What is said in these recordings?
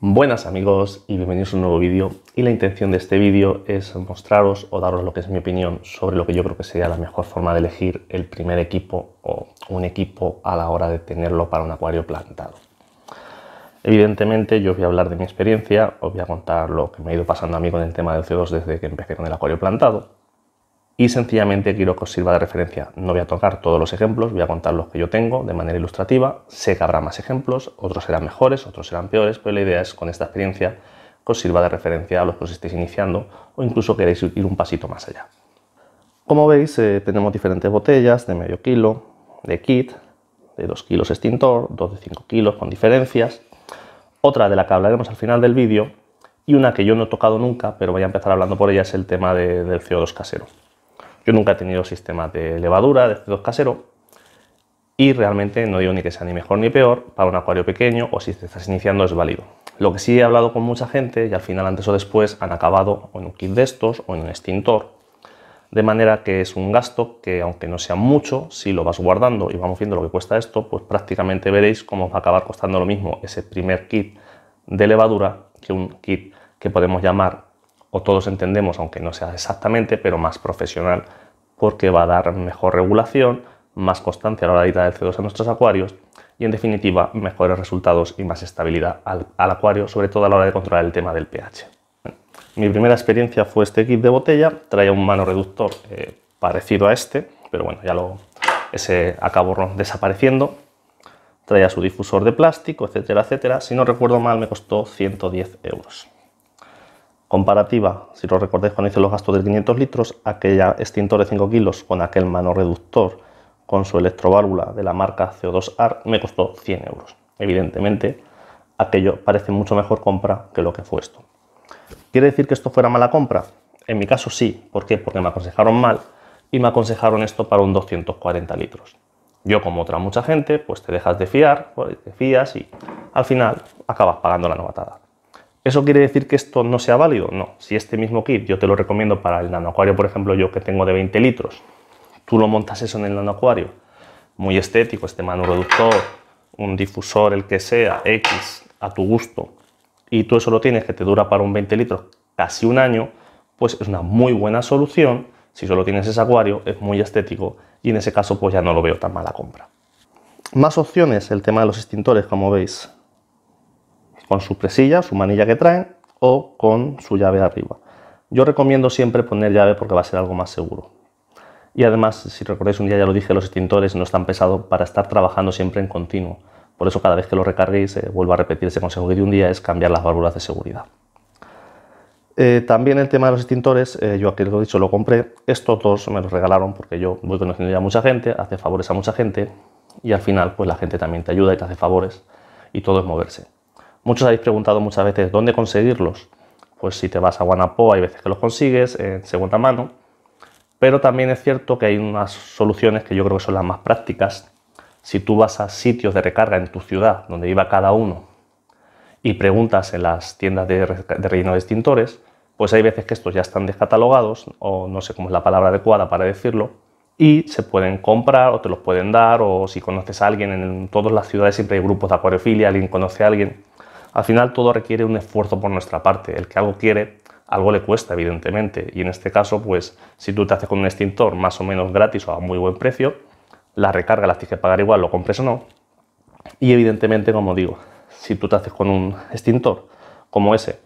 Buenas amigos y bienvenidos a un nuevo vídeo y la intención de este vídeo es mostraros o daros lo que es mi opinión sobre lo que yo creo que sería la mejor forma de elegir el primer equipo o un equipo a la hora de tenerlo para un acuario plantado. Evidentemente yo voy a hablar de mi experiencia, os voy a contar lo que me ha ido pasando a mí con el tema del CO2 desde que empecé con el acuario plantado y sencillamente quiero que os sirva de referencia. No voy a tocar todos los ejemplos, voy a contar los que yo tengo de manera ilustrativa. Sé que habrá más ejemplos, otros serán mejores, otros serán peores, pero la idea es con esta experiencia que os sirva de referencia a los que os estéis iniciando o incluso queréis ir un pasito más allá. Como veis, eh, tenemos diferentes botellas de medio kilo, de kit, de 2 kilos extintor, 2 de 5 kilos con diferencias, otra de la que hablaremos al final del vídeo y una que yo no he tocado nunca, pero voy a empezar hablando por ella, es el tema del CO2 casero. Yo nunca he tenido sistemas de levadura, de estos casero, y realmente no digo ni que sea ni mejor ni peor, para un acuario pequeño o si te estás iniciando es válido. Lo que sí he hablado con mucha gente y al final antes o después han acabado en un kit de estos o en un extintor, de manera que es un gasto que aunque no sea mucho, si lo vas guardando y vamos viendo lo que cuesta esto, pues prácticamente veréis cómo va a acabar costando lo mismo ese primer kit de levadura que un kit que podemos llamar, o todos entendemos, aunque no sea exactamente, pero más profesional porque va a dar mejor regulación, más constancia a la hora de CO2 a nuestros acuarios y en definitiva mejores resultados y más estabilidad al, acuario, sobre todo a la hora de controlar el tema del pH. mi primera experiencia fue este kit de botella, traía un mano reductor eh, parecido a este, pero bueno, ya lo ese acabó desapareciendo. Traía su difusor de plástico, etcétera, etcétera. Si no recuerdo mal, me costó 110 euros comparativa, si lo recordáis cuando hice los gastos de 500 litros, aquella extintor de 5 kilos con aquel manoreductor con su electroválvula de la marca co 2 r me costó 100 euros. Evidentemente, aquello parece mucho mejor compra que lo que fue esto. ¿Quiere decir que esto fuera mala compra? En mi caso sí. ¿Por qué? Porque me aconsejaron mal y me aconsejaron esto para un 240 litros. Yo, como otra mucha gente, pues te dejas de fiar, pues te fías y al final acabas pagando la novatada. ¿Eso quiere decir que esto no sea válido? No. Si este mismo kit yo te lo recomiendo para el nanoacuario, por ejemplo, yo que tengo de 20 litros, tú lo montas eso en el nanoacuario, muy estético, este reductor un difusor, el que sea, X, a tu gusto, y tú eso lo tienes que te dura para un 20 litros casi un año, pues es una muy buena solución. Si solo tienes ese acuario, es muy estético y en ese caso pues ya no lo veo tan mala compra. Más opciones, el tema de los extintores, como veis con su presilla, su manilla que traen o con su llave arriba. Yo recomiendo siempre poner llave porque va a ser algo más seguro. Y además, si recordáis, un día ya lo dije, los extintores no están pesados para estar trabajando siempre en continuo. Por eso cada vez que lo recarguéis, eh, vuelvo a repetir ese consejo que di un día, es cambiar las válvulas de seguridad. Eh, también el tema de los extintores, eh, yo aquí lo he dicho, lo compré. Estos dos me los regalaron porque yo voy conociendo ya a mucha gente, hace favores a mucha gente y al final pues la gente también te ayuda y te hace favores y todo es moverse. Muchos habéis preguntado muchas veces dónde conseguirlos. Pues si te vas a Guanapo hay veces que los consigues en segunda mano, pero también es cierto que hay unas soluciones que yo creo que son las más prácticas. Si tú vas a sitios de recarga en tu ciudad, donde iba cada uno, y preguntas en las tiendas de, de relleno de extintores, pues hay veces que estos ya están descatalogados, o no sé cómo es la palabra adecuada para decirlo, y se pueden comprar o te los pueden dar, o si conoces a alguien, en todas las ciudades siempre hay grupos de acuariofilia, alguien conoce a alguien al final todo requiere un esfuerzo por nuestra parte. El que algo quiere, algo le cuesta, evidentemente. Y en este caso, pues si tú te haces con un extintor más o menos gratis o a muy buen precio, la recarga la tienes que pagar igual, lo compres o no. Y evidentemente, como digo, si tú te haces con un extintor como ese,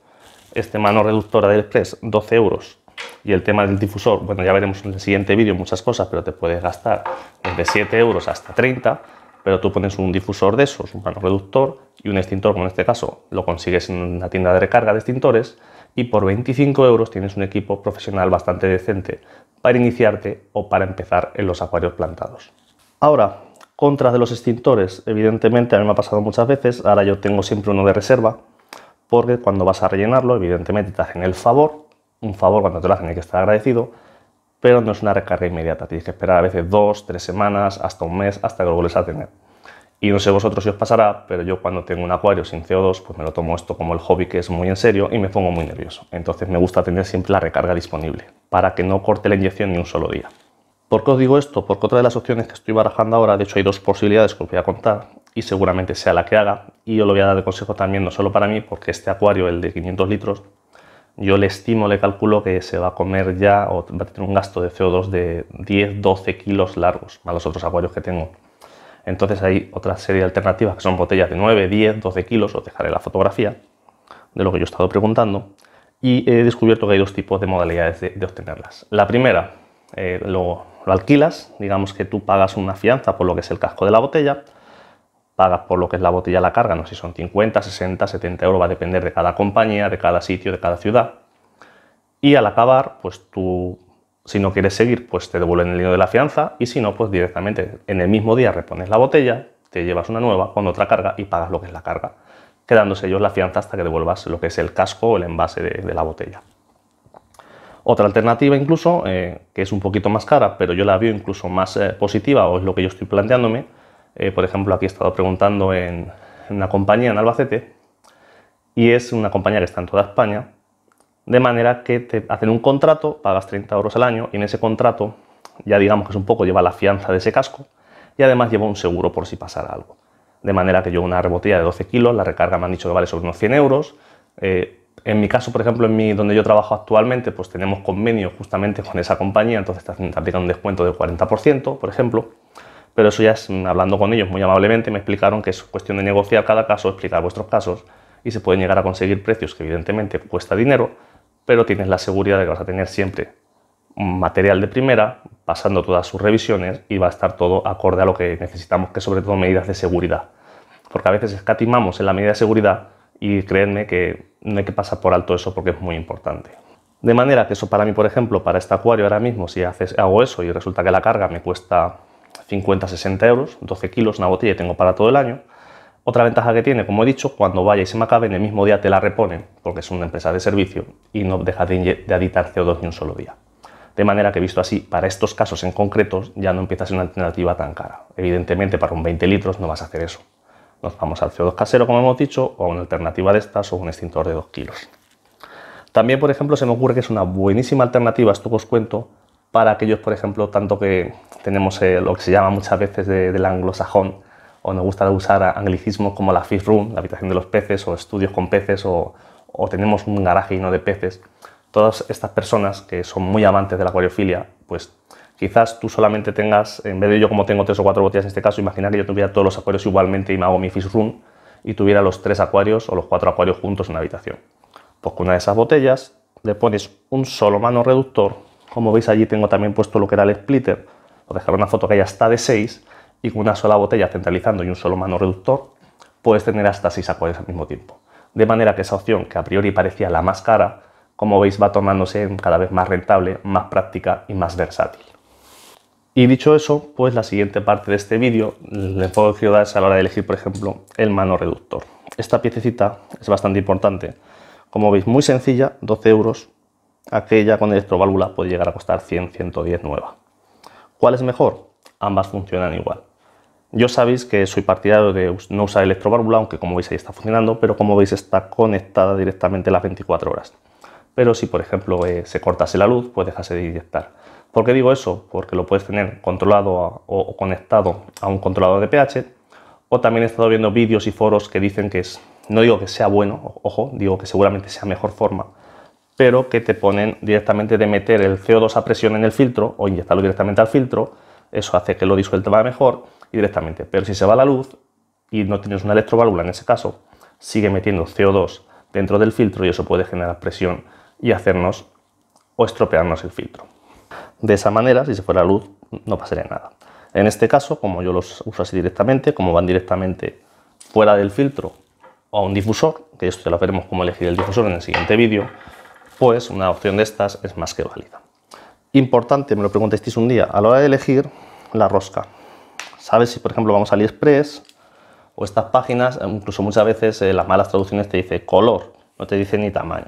este mano reductora del Express, 12 euros, y el tema del difusor, bueno, ya veremos en el siguiente vídeo muchas cosas, pero te puedes gastar desde 7 euros hasta 30 pero tú pones un difusor de esos, un reductor y un extintor, como en este caso lo consigues en una tienda de recarga de extintores, y por 25 euros tienes un equipo profesional bastante decente para iniciarte o para empezar en los acuarios plantados. Ahora, contras de los extintores. Evidentemente, a mí me ha pasado muchas veces, ahora yo tengo siempre uno de reserva, porque cuando vas a rellenarlo, evidentemente te hacen el favor, un favor cuando te lo hacen hay que estar agradecido, pero no es una recarga inmediata. Tienes que esperar a veces dos, tres semanas, hasta un mes, hasta que lo vuelves a tener. Y no sé vosotros si os pasará, pero yo cuando tengo un acuario sin CO2, pues me lo tomo esto como el hobby que es muy en serio y me pongo muy nervioso. Entonces me gusta tener siempre la recarga disponible, para que no corte la inyección ni un solo día. ¿Por qué os digo esto? Porque otra de las opciones que estoy barajando ahora, de hecho hay dos posibilidades que os voy a contar y seguramente sea la que haga, y yo lo voy a dar de consejo también, no solo para mí, porque este acuario, el de 500 litros, yo le estimo, le calculo que se va a comer ya o va a tener un gasto de CO2 de 10-12 kilos largos a los otros acuarios que tengo. Entonces hay otra serie de alternativas que son botellas de 9, 10, 12 kilos, os dejaré la fotografía de lo que yo he estado preguntando, y he descubierto que hay dos tipos de modalidades de, obtenerlas. La primera, eh, lo alquilas, digamos que tú pagas una fianza por lo que es el casco de la botella, pagas por lo que es la botella la carga, no sé si son 50, 60, 70 euros, va a depender de cada compañía, de cada sitio, de cada ciudad. Y al acabar, pues tú, si no quieres seguir, pues te devuelven el dinero de la fianza y si no, pues directamente en el mismo día repones la botella, te llevas una nueva con otra carga y pagas lo que es la carga, quedándose ellos la fianza hasta que devuelvas lo que es el casco o el envase de, la botella. Otra alternativa incluso, eh, que es un poquito más cara, pero yo la veo incluso más eh, positiva o es lo que yo estoy planteándome, eh, por ejemplo, aquí he estado preguntando en, una compañía en Albacete y es una compañía que está en toda España, de manera que te hacen un contrato, pagas 30 euros al año y en ese contrato ya digamos que es un poco lleva la fianza de ese casco y además lleva un seguro por si pasara algo. De manera que yo una rebotilla de 12 kilos, la recarga me han dicho que vale sobre unos 100 euros. Eh, en mi caso, por ejemplo, en donde yo trabajo actualmente, pues tenemos convenio justamente con esa compañía, entonces te aplican un descuento del 40%, por ejemplo. Pero eso ya es, mm, hablando con ellos muy amablemente, me explicaron que es cuestión de negociar cada caso, explicar vuestros casos y se pueden llegar a conseguir precios que evidentemente cuesta dinero, pero tienes la seguridad de que vas a tener siempre un material de primera, pasando todas sus revisiones y va a estar todo acorde a lo que necesitamos, que sobre todo medidas de seguridad. Porque a veces escatimamos en la medida de seguridad y créanme que no hay que pasar por alto eso porque es muy importante. De manera que eso para mí, por ejemplo, para este acuario ahora mismo, si haces, hago eso y resulta que la carga me cuesta 50, 60 euros, 12 kilos, una botella tengo para todo el año. Otra ventaja que tiene, como he dicho, cuando vaya y se me acabe, en el mismo día te la reponen, porque es una empresa de servicio y no deja de, editar CO2 ni un solo día. De manera que, visto así, para estos casos en concretos ya no empiezas a ser una alternativa tan cara. Evidentemente, para un 20 litros no vas a hacer eso. Nos vamos al CO2 casero, como hemos dicho, o a una alternativa de estas o un extintor de 2 kilos. También, por ejemplo, se me ocurre que es una buenísima alternativa, esto que os cuento, para aquellos, por ejemplo, tanto que tenemos lo que se llama muchas veces del anglosajón, o nos gusta usar anglicismos como la fish room, la habitación de los peces, o estudios con peces, o, tenemos un garaje lleno de peces. Todas estas personas que son muy amantes de la acuariofilia, pues quizás tú solamente tengas, en vez de yo como tengo tres o cuatro botellas en este caso, imaginar que yo tuviera todos los acuarios igualmente y me hago mi fish room y tuviera los tres acuarios o los cuatro acuarios juntos en la habitación. Pues con una de esas botellas le pones un solo mano reductor como veis allí tengo también puesto lo que era el splitter, os dejaré una foto que ya está de 6 y con una sola botella centralizando y un solo mano reductor puedes tener hasta 6 acuarios al mismo tiempo. De manera que esa opción que a priori parecía la más cara, como veis va tornándose cada vez más rentable, más práctica y más versátil. Y dicho eso, pues la siguiente parte de este vídeo, le puedo ayudar es a la hora de elegir, por ejemplo, el mano reductor. Esta piececita es bastante importante. Como veis, muy sencilla, 12 euros, aquella con electroválvula puede llegar a costar 100, 110 nueva. ¿Cuál es mejor? Ambas funcionan igual. Yo sabéis que soy partidario de no usar electroválvula, aunque como veis ahí está funcionando, pero como veis está conectada directamente las 24 horas. Pero si por ejemplo eh, se cortase la luz, pues dejase de inyectar. ¿Por qué digo eso? Porque lo puedes tener controlado o, conectado a un controlador de pH, o también he estado viendo vídeos y foros que dicen que es, no digo que sea bueno, ojo, digo que seguramente sea mejor forma, pero que te ponen directamente de meter el CO2 a presión en el filtro o inyectarlo directamente al filtro, eso hace que lo disuelva mejor y directamente. Pero si se va la luz y no tienes una electroválvula en ese caso, sigue metiendo CO2 dentro del filtro y eso puede generar presión y hacernos o estropearnos el filtro. De esa manera, si se fuera la luz, no pasaría nada. En este caso, como yo los uso así directamente, como van directamente fuera del filtro o a un difusor, que esto ya lo veremos cómo elegir el difusor en el siguiente vídeo, pues una opción de estas es más que válida. Importante, me lo preguntasteis un día, a la hora de elegir la rosca. ¿Sabes si, por ejemplo, vamos a AliExpress o estas páginas? Incluso muchas veces eh, las malas traducciones te dice color, no te dice ni tamaño.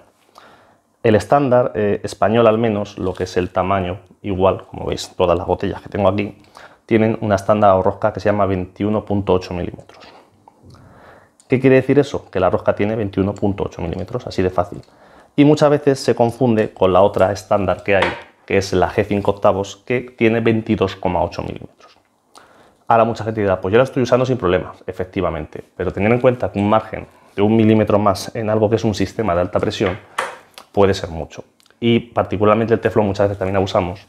El estándar eh, español, al menos, lo que es el tamaño, igual, como veis, todas las botellas que tengo aquí, tienen una estándar o rosca que se llama 21.8 milímetros. ¿Qué quiere decir eso? Que la rosca tiene 21.8 milímetros, así de fácil y muchas veces se confunde con la otra estándar que hay, que es la G5 octavos, que tiene 22,8 milímetros. Ahora mucha gente dirá, pues yo la estoy usando sin problemas, efectivamente, pero teniendo en cuenta que un margen de un milímetro más en algo que es un sistema de alta presión puede ser mucho. Y particularmente el teflón muchas veces también usamos.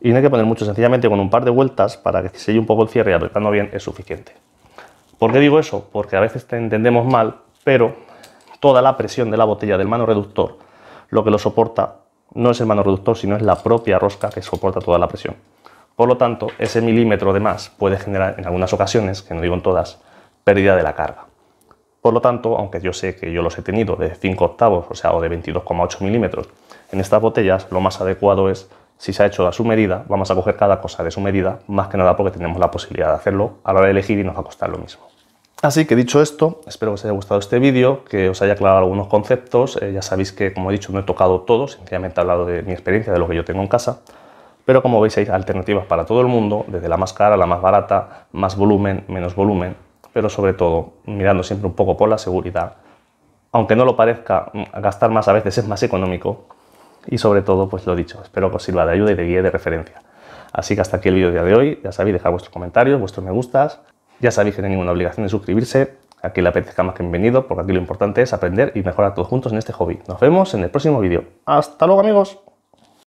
Y no hay que poner mucho, sencillamente con un par de vueltas para que se lleve un poco el cierre y apretando bien es suficiente. ¿Por qué digo eso? Porque a veces te entendemos mal, pero toda la presión de la botella del mano reductor, lo que lo soporta no es el mano reductor, sino es la propia rosca que soporta toda la presión. Por lo tanto, ese milímetro de más puede generar en algunas ocasiones, que no digo en todas, pérdida de la carga. Por lo tanto, aunque yo sé que yo los he tenido de 5 octavos, o sea, o de 22,8 milímetros, en estas botellas lo más adecuado es, si se ha hecho a su medida, vamos a coger cada cosa de su medida, más que nada porque tenemos la posibilidad de hacerlo a la hora de elegir y nos va a costar lo mismo. Así que dicho esto, espero que os haya gustado este vídeo, que os haya aclarado algunos conceptos. Eh, ya sabéis que, como he dicho, no he tocado todo, sencillamente he hablado de mi experiencia, de lo que yo tengo en casa. Pero como veis, hay alternativas para todo el mundo, desde la más cara a la más barata, más volumen, menos volumen, pero sobre todo mirando siempre un poco por la seguridad. Aunque no lo parezca, mm, gastar más a veces es más económico. Y sobre todo, pues lo dicho, espero que os sirva de ayuda y de guía de referencia. Así que hasta aquí el vídeo de hoy. Ya sabéis, dejad vuestros comentarios, vuestros me gustas ya sabéis que no hay ninguna obligación de suscribirse, a quien le apetezca más que bienvenido, porque aquí lo importante es aprender y mejorar todos juntos en este hobby. Nos vemos en el próximo vídeo. ¡Hasta luego amigos!